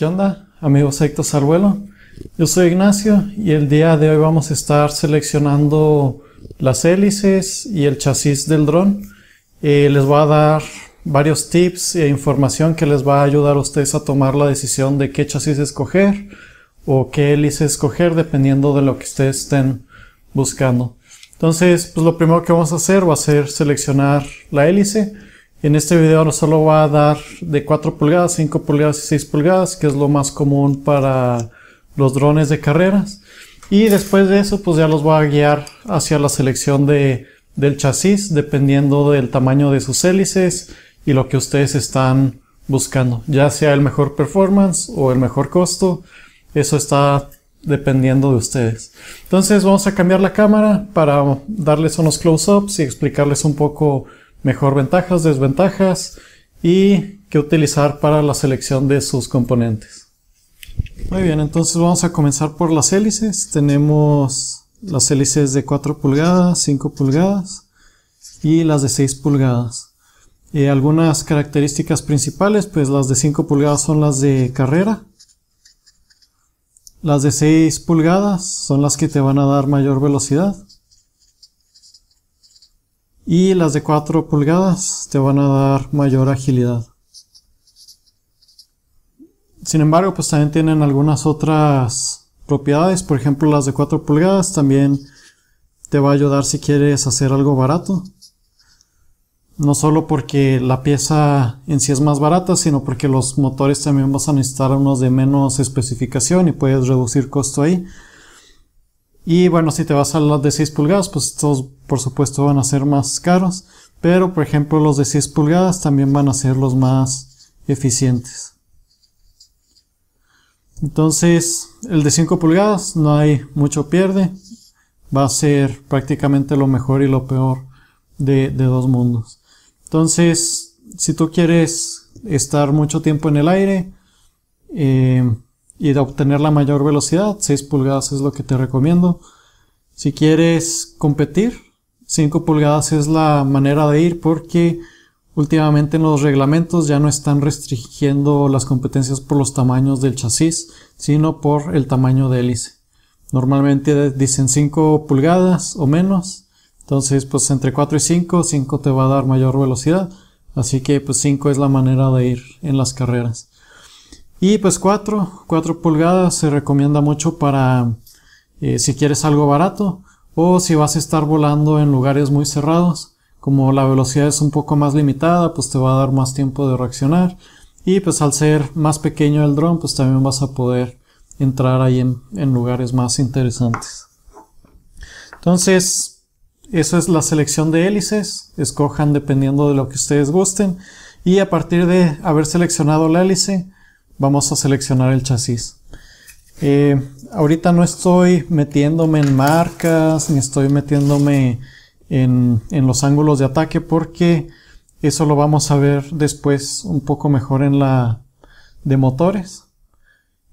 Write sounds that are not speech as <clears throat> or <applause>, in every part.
¿Qué onda, amigos sectos al vuelo? Yo soy Ignacio y el día de hoy vamos a estar seleccionando las hélices y el chasis del dron. Eh, les voy a dar varios tips e información que les va a ayudar a ustedes a tomar la decisión de qué chasis escoger o qué hélice escoger dependiendo de lo que ustedes estén buscando. Entonces, pues lo primero que vamos a hacer va a ser seleccionar la hélice. En este video no solo va a dar de 4 pulgadas, 5 pulgadas y 6 pulgadas, que es lo más común para los drones de carreras. Y después de eso, pues ya los voy a guiar hacia la selección del chasis, dependiendo del tamaño de sus hélices y lo que ustedes están buscando, ya sea el mejor performance o el mejor costo. Eso está dependiendo de ustedes. Entonces vamos a cambiar la cámara para darles unos close-ups y explicarles un poco mejor ventajas, desventajas y qué utilizar para la selección de sus componentes. Muy bien, entonces vamos a comenzar por las hélices. Tenemos las hélices de 4 pulgadas, 5 pulgadas y las de 6 pulgadas. Eh, algunas características principales, pues las de 5 pulgadas son las de carrera. Las de 6 pulgadas son las que te van a dar mayor velocidad y las de 4 pulgadas te van a dar mayor agilidad. Sin embargo, pues también tienen algunas otras propiedades, por ejemplo las de 4 pulgadas también te va a ayudar si quieres hacer algo barato. No solo porque la pieza en sí es más barata, sino porque los motores también vas a necesitar unos de menos especificación y puedes reducir costo ahí. Y bueno, si te vas a los de 6 pulgadas, pues estos por supuesto van a ser más caros. Pero por ejemplo los de 6 pulgadas también van a ser los más eficientes. Entonces el de 5 pulgadas no hay mucho pierde. Va a ser prácticamente lo mejor y lo peor de, dos mundos. Entonces si tú quieres estar mucho tiempo en el aire, eh, y de obtener la mayor velocidad. 6 pulgadas es lo que te recomiendo. Si quieres competir, 5 pulgadas es la manera de ir porque últimamente en los reglamentos ya no están restringiendo las competencias por los tamaños del chasis, sino por el tamaño de hélice. Normalmente dicen 5 pulgadas o menos. Entonces, pues entre 4 y 5, 5 te va a dar mayor velocidad. Así que pues 5 es la manera de ir en las carreras. Y pues 4, 4 pulgadas se recomienda mucho para eh, si quieres algo barato o si vas a estar volando en lugares muy cerrados. Como la velocidad es un poco más limitada, pues te va a dar más tiempo de reaccionar. Y pues al ser más pequeño el dron, pues también vas a poder entrar ahí en, lugares más interesantes. Entonces, eso es la selección de hélices. Escojan dependiendo de lo que ustedes gusten. Y a partir de haber seleccionado la hélice, vamos a seleccionar el chasis. Eh, ahorita no estoy metiéndome en marcas, ni estoy metiéndome en, los ángulos de ataque porque eso lo vamos a ver después un poco mejor en la de motores.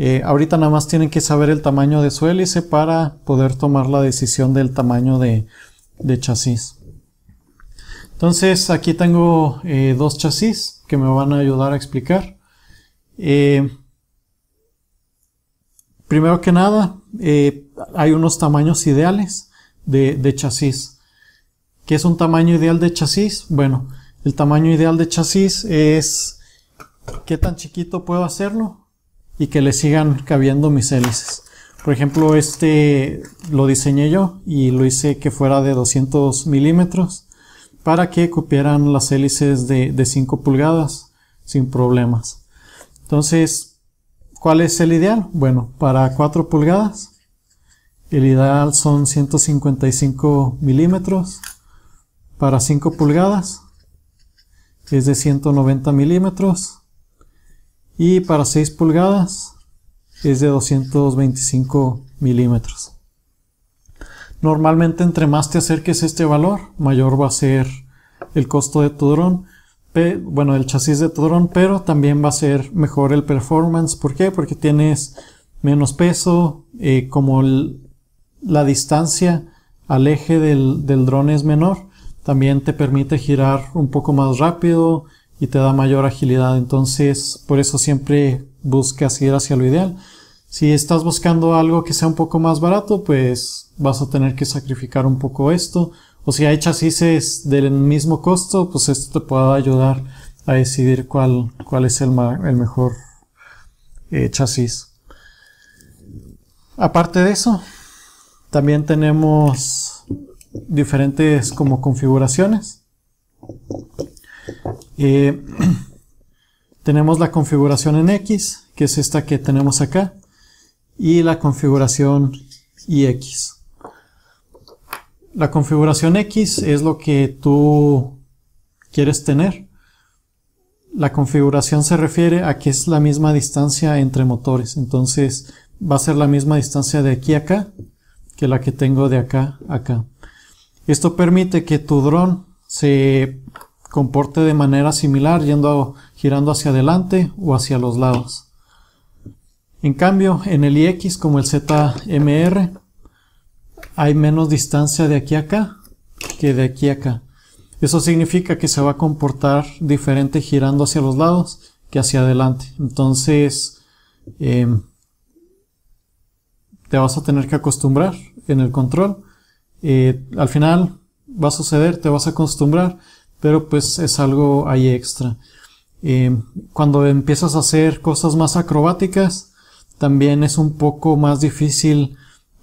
Eh, ahorita nada más tienen que saber el tamaño de su hélice para poder tomar la decisión del tamaño de, chasis. Entonces aquí tengo eh, dos chasis que me van a ayudar a explicar. Eh, primero que nada, eh, hay unos tamaños ideales de, chasis. ¿Qué es un tamaño ideal de chasis? Bueno, el tamaño ideal de chasis es qué tan chiquito puedo hacerlo y que le sigan cabiendo mis hélices. Por ejemplo, este lo diseñé yo y lo hice que fuera de 200 milímetros para que cupieran las hélices de, de 5 pulgadas sin problemas. Entonces, ¿cuál es el ideal? Bueno, para 4 pulgadas, el ideal son 155 milímetros. Para 5 pulgadas, es de 190 milímetros. Y para 6 pulgadas, es de 225 milímetros. Normalmente entre más te acerques a este valor, mayor va a ser el costo de tu dron bueno, el chasis de dron, pero también va a ser mejor el performance. ¿Por qué? Porque tienes menos peso, eh, como la distancia al eje del, drone dron es menor, también te permite girar un poco más rápido y te da mayor agilidad. Entonces, por eso siempre buscas ir hacia lo ideal. Si estás buscando algo que sea un poco más barato, pues vas a tener que sacrificar un poco esto o pues, si hay chasis del mismo costo, pues esto te puede ayudar a decidir cuál, es el, mejor eh, chasis. Aparte de eso, también tenemos diferentes como configuraciones. Eh, <clears throat> tenemos la configuración en X, que es esta que tenemos acá, y la configuración X la configuración X es lo que tú quieres tener. La configuración se refiere a que es la misma distancia entre motores. Entonces va a ser la misma distancia de aquí a acá que la que tengo de acá a acá. Esto permite que tu dron se comporte de manera similar yendo girando hacia adelante o hacia los lados. En cambio, en el IX como el ZMR, hay menos distancia de aquí a acá que de aquí a acá. Eso significa que se va a comportar diferente girando hacia los lados que hacia adelante. Entonces, em, te vas a tener que acostumbrar en el control. Eh, al final va a suceder, te vas a acostumbrar, pero pues es algo ahí extra. Em, cuando empiezas a hacer cosas más acrobáticas, también es un poco más difícil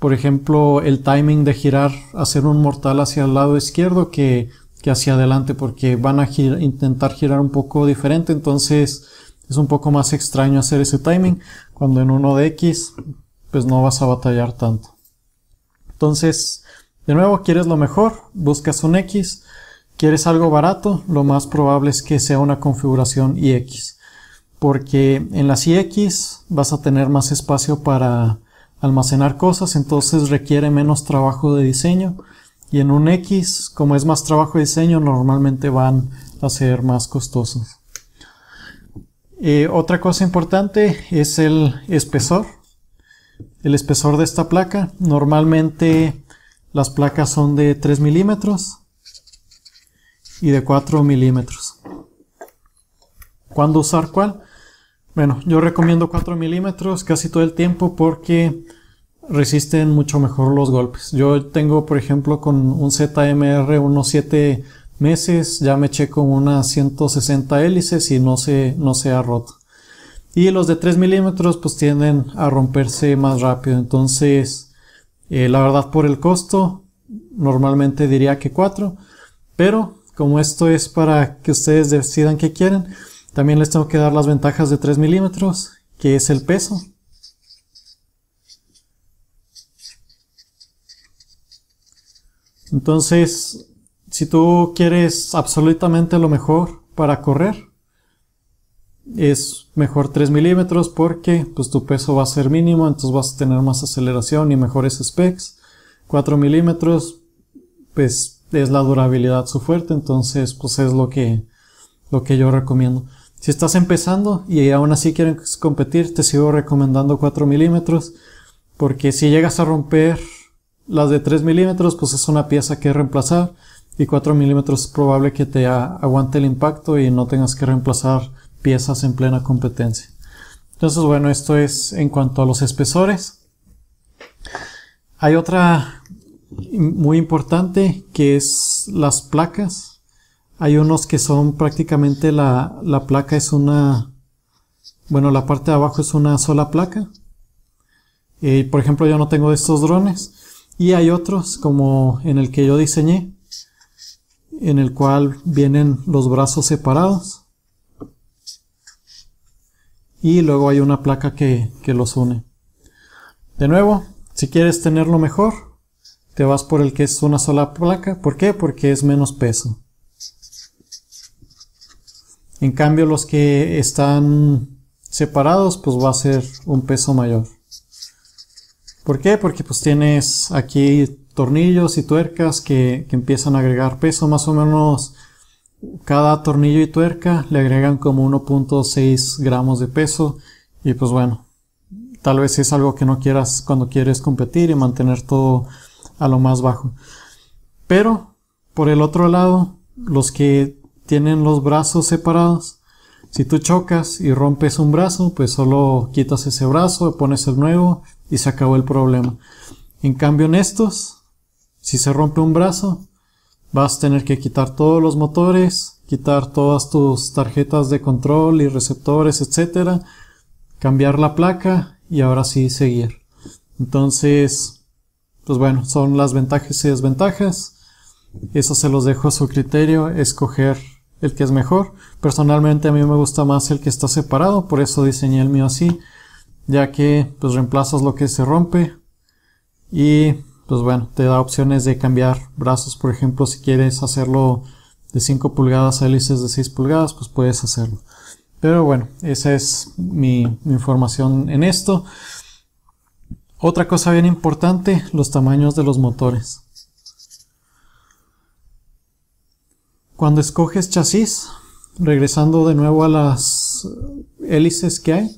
por ejemplo, el timing de girar, hacer un mortal hacia el lado izquierdo que, hacia adelante, porque van a intentar girar un poco diferente, entonces es un poco más extraño hacer ese timing, cuando en uno de X, pues no vas a batallar tanto. Entonces, de nuevo, quieres lo mejor, buscas un X, quieres algo barato, lo más probable es que sea una configuración IX, porque en las IX vas a tener más espacio para almacenar cosas, entonces requiere menos trabajo de diseño. Y en un X, como es más trabajo de diseño, normalmente van a ser más costosos. Eh, otra cosa importante es el espesor. El espesor de esta placa. Normalmente las placas son de 3 milímetros y de 4 milímetros. ¿Cuándo usar cuál? Bueno, yo recomiendo 4 milímetros casi todo el tiempo porque resisten mucho mejor los golpes. Yo tengo, por ejemplo, con un ZMR unos 7 meses, ya me eché con unas 160 hélices y no se, no se ha roto. Y los de 3 milímetros pues tienden a romperse más rápido. Entonces, eh, la verdad por el costo, normalmente diría que 4. Pero como esto es para que ustedes decidan qué quieren, también les tengo que dar las ventajas de 3 milímetros, que es el peso. Entonces, si tú quieres absolutamente lo mejor para correr, es mejor 3 milímetros porque pues, tu peso va a ser mínimo, entonces vas a tener más aceleración y mejores specs. 4 milímetros, pues es la durabilidad su fuerte, entonces pues es lo que, lo que yo recomiendo. Si estás empezando y aún así quieres competir, te sigo recomendando 4 milímetros, porque si llegas a romper las de 3 milímetros, pues es una pieza que reemplazar y 4 milímetros es probable que te aguante el impacto y no tengas que reemplazar piezas en plena competencia. Entonces, bueno, esto es en cuanto a los espesores. Hay otra muy importante que es las placas hay unos que son prácticamente la, placa es una, bueno, la parte de abajo es una sola placa. por ejemplo, yo no tengo estos drones. Y hay otros, como en el que yo diseñé, en el cual vienen los brazos separados. Y luego hay una placa que, que los une. De nuevo, si quieres tenerlo mejor, te vas por el que es una sola placa. ¿Por qué? Porque es menos peso. En cambio, los que están separados, pues va a ser un peso mayor. ¿Por qué? Porque pues tienes aquí tornillos y tuercas que, que, empiezan a agregar peso. Más o menos cada tornillo y tuerca le agregan como 1.6 gramos de peso. Y pues bueno, tal vez es algo que no quieras cuando quieres competir y mantener todo a lo más bajo. Pero, por el otro lado, los que tienen los brazos separados. Si tú chocas y rompes un brazo, pues solo quitas ese brazo, pones el nuevo y se acabó el problema. En cambio en estos, si se rompe un brazo, vas a tener que quitar todos los motores, quitar todas tus tarjetas de control y receptores, etc. cambiar la placa y ahora sí seguir. Entonces, pues bueno, son las ventajas y desventajas. Eso se los dejo a su criterio, escoger el que es mejor. Personalmente a mí me gusta más el que está separado, por eso diseñé el mío así, ya que pues reemplazas lo que se rompe y pues bueno, te da opciones de cambiar brazos, por ejemplo, si quieres hacerlo de 5 pulgadas a hélices de 6 pulgadas, pues puedes hacerlo. Pero bueno, esa es mi, mi información en esto. Otra cosa bien importante, los tamaños de los motores. Cuando escoges chasis, regresando de nuevo a las hélices que hay,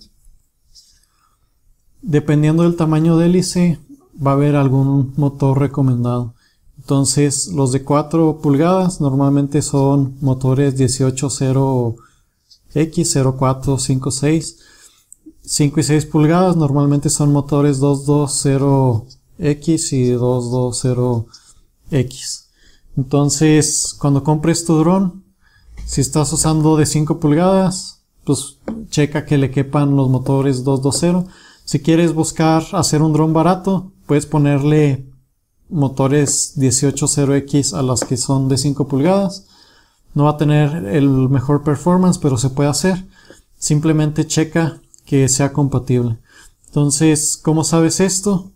dependiendo del tamaño de hélice, va a haber algún motor recomendado. Entonces, los de 4 pulgadas normalmente son motores 180X0456. 5 y 6 pulgadas normalmente son motores 220X y 220X. Entonces, cuando compres tu dron, si estás usando de 5 pulgadas, pues checa que le quepan los motores 220. Si quieres buscar hacer un dron barato, puedes ponerle motores 180X a las que son de 5 pulgadas. No va a tener el mejor performance, pero se puede hacer. Simplemente checa que sea compatible. Entonces, ¿cómo sabes esto?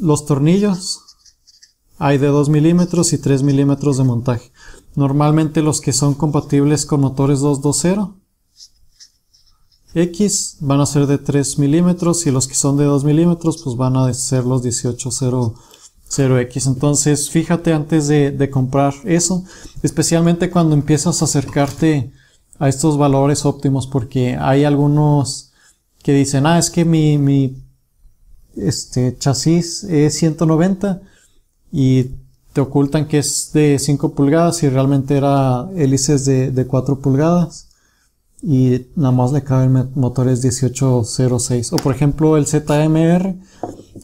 Los tornillos hay de 2 milímetros y 3 milímetros de montaje. Normalmente los que son compatibles con motores 220 X van a ser de 3 milímetros y los que son de 2 milímetros pues van a ser los 1800 x Entonces fíjate antes de, comprar eso, especialmente cuando empiezas a acercarte a estos valores óptimos porque hay algunos que dicen, ah, es que mi, este, chasis es 190 y te ocultan que es de 5 pulgadas y realmente era hélices de, 4 pulgadas y nada más le caben motores 1806 o por ejemplo el ZMR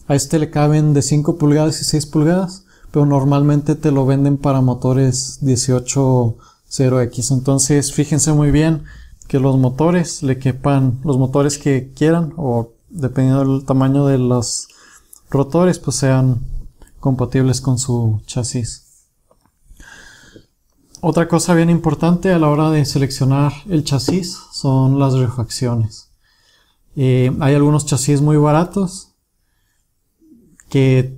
a este le caben de 5 pulgadas y 6 pulgadas pero normalmente te lo venden para motores 180X entonces fíjense muy bien que los motores le quepan los motores que quieran o dependiendo del tamaño de los rotores pues sean compatibles con su chasis. Otra cosa bien importante a la hora de seleccionar el chasis son las refacciones. Eh, hay algunos chasis muy baratos que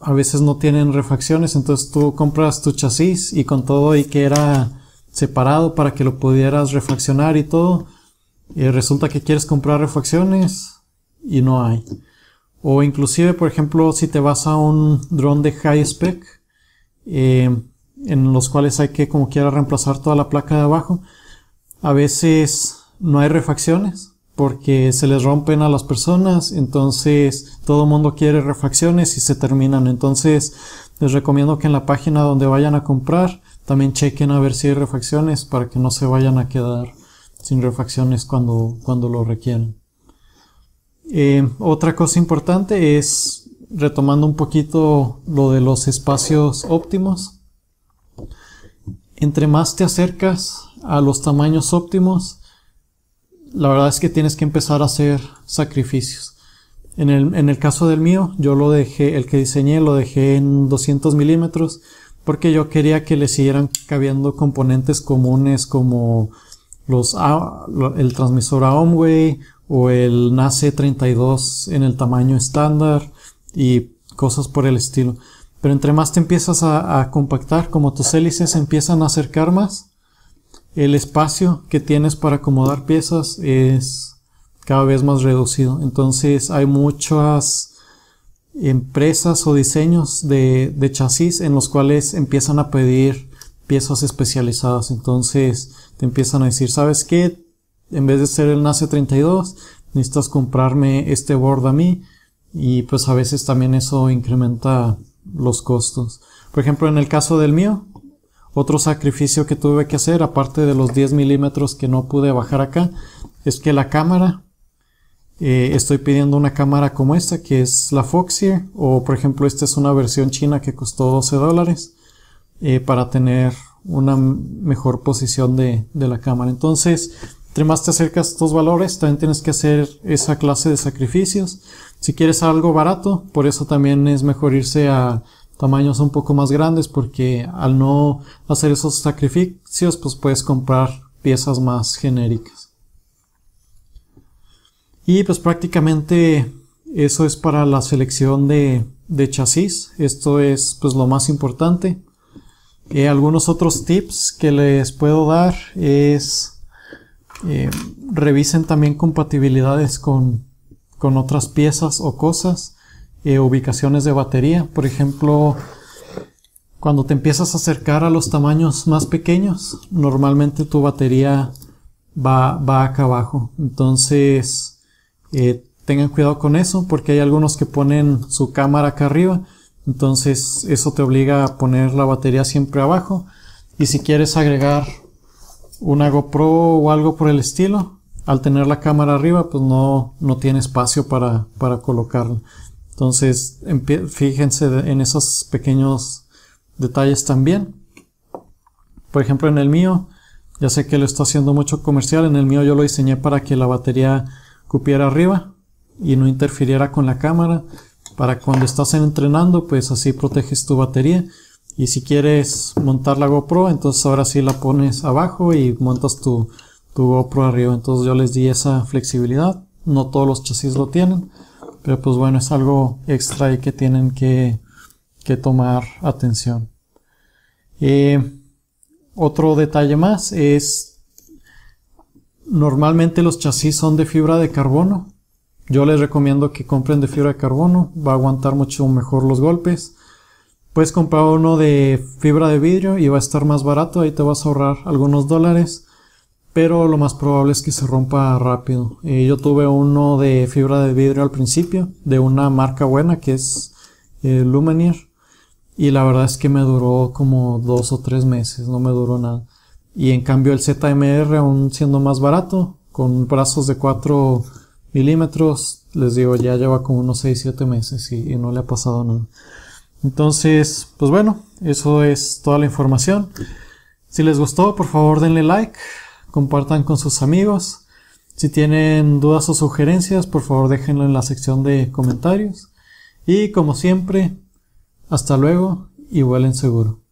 a veces no tienen refacciones, entonces tú compras tu chasis y con todo y que era separado para que lo pudieras refaccionar y todo, eh, resulta que quieres comprar refacciones y no hay. O inclusive, por ejemplo, si te vas a un dron de high spec, eh, en los cuales hay que como quiera reemplazar toda la placa de abajo, a veces no hay refacciones porque se les rompen a las personas, entonces todo el mundo quiere refacciones y se terminan. Entonces les recomiendo que en la página donde vayan a comprar también chequen a ver si hay refacciones para que no se vayan a quedar sin refacciones cuando, cuando lo requieran. Eh, otra cosa importante es, retomando un poquito lo de los espacios óptimos, entre más te acercas a los tamaños óptimos, la verdad es que tienes que empezar a hacer sacrificios. En el, caso del mío, yo lo dejé, el que diseñé lo dejé en 200 milímetros porque yo quería que le siguieran cabiendo componentes comunes como los, el transmisor a Omway o el NACE 32 en el tamaño estándar y cosas por el estilo. Pero entre más te empiezas a, compactar, como tus hélices empiezan a acercar más, el espacio que tienes para acomodar piezas es cada vez más reducido. Entonces hay muchas empresas o diseños de, de, chasis en los cuales empiezan a pedir piezas especializadas. Entonces te empiezan a decir, ¿sabes qué? en vez de ser el NACE 32, necesitas comprarme este board a mí y pues a veces también eso incrementa los costos. Por ejemplo, en el caso del mío, otro sacrificio que tuve que hacer, aparte de los 10 milímetros que no pude bajar acá, es que la cámara, eh, estoy pidiendo una cámara como esta, que es la Foxier, o por ejemplo, esta es una versión china que costó 12 dólares, eh, para tener una mejor posición de la cámara. Entonces, entre más te acercas a estos valores, también tienes que hacer esa clase de sacrificios. Si quieres algo barato, por eso también es mejor irse a tamaños un poco más grandes, porque al no hacer esos sacrificios, pues puedes comprar piezas más genéricas. Y pues prácticamente eso es para la selección de, chasis. Esto es pues lo más importante. Eh, algunos otros tips que les puedo dar es eh, revisen también compatibilidades con, otras piezas o cosas, eh, ubicaciones de batería. Por ejemplo, cuando te empiezas a acercar a los tamaños más pequeños, normalmente tu batería va, va acá abajo. Entonces, eh, tengan cuidado con eso porque hay algunos que ponen su cámara acá arriba. Entonces, eso te obliga a poner la batería siempre abajo. Y si quieres agregar una GoPro o algo por el estilo, al tener la cámara arriba, pues no, tiene espacio para, para colocarla. Entonces, fíjense en esos pequeños detalles también. Por ejemplo, en el mío, ya sé que lo está haciendo mucho comercial, en el mío yo lo diseñé para que la batería cupiera arriba y no interfiriera con la cámara, para cuando estás entrenando, pues así proteges tu batería. Y si quieres montar la GoPro, entonces ahora sí la pones abajo y montas tu, tu GoPro arriba. Entonces yo les di esa flexibilidad. No todos los chasis lo tienen. Pero pues bueno, es algo extra y que tienen que, tomar atención. Eh, otro detalle más es, normalmente los chasis son de fibra de carbono. Yo les recomiendo que compren de fibra de carbono, va a aguantar mucho mejor los golpes. Puedes comprar uno de fibra de vidrio y va a estar más barato, ahí te vas a ahorrar algunos dólares, pero lo más probable es que se rompa rápido. Eh, yo tuve uno de fibra de vidrio al principio, de una marca buena que es eh, y la verdad es que me duró como dos o tres meses, no me duró nada. Y en cambio el ZMR, aún siendo más barato, con brazos de 4 milímetros, les digo, ya lleva como unos 6-7 meses y no le ha pasado nada. Entonces, pues bueno, eso es toda la información. Si les gustó, por favor denle like, compartan con sus amigos. Si tienen dudas o sugerencias, por favor déjenlo en la sección de comentarios. Y como siempre, hasta luego y vuelen seguro.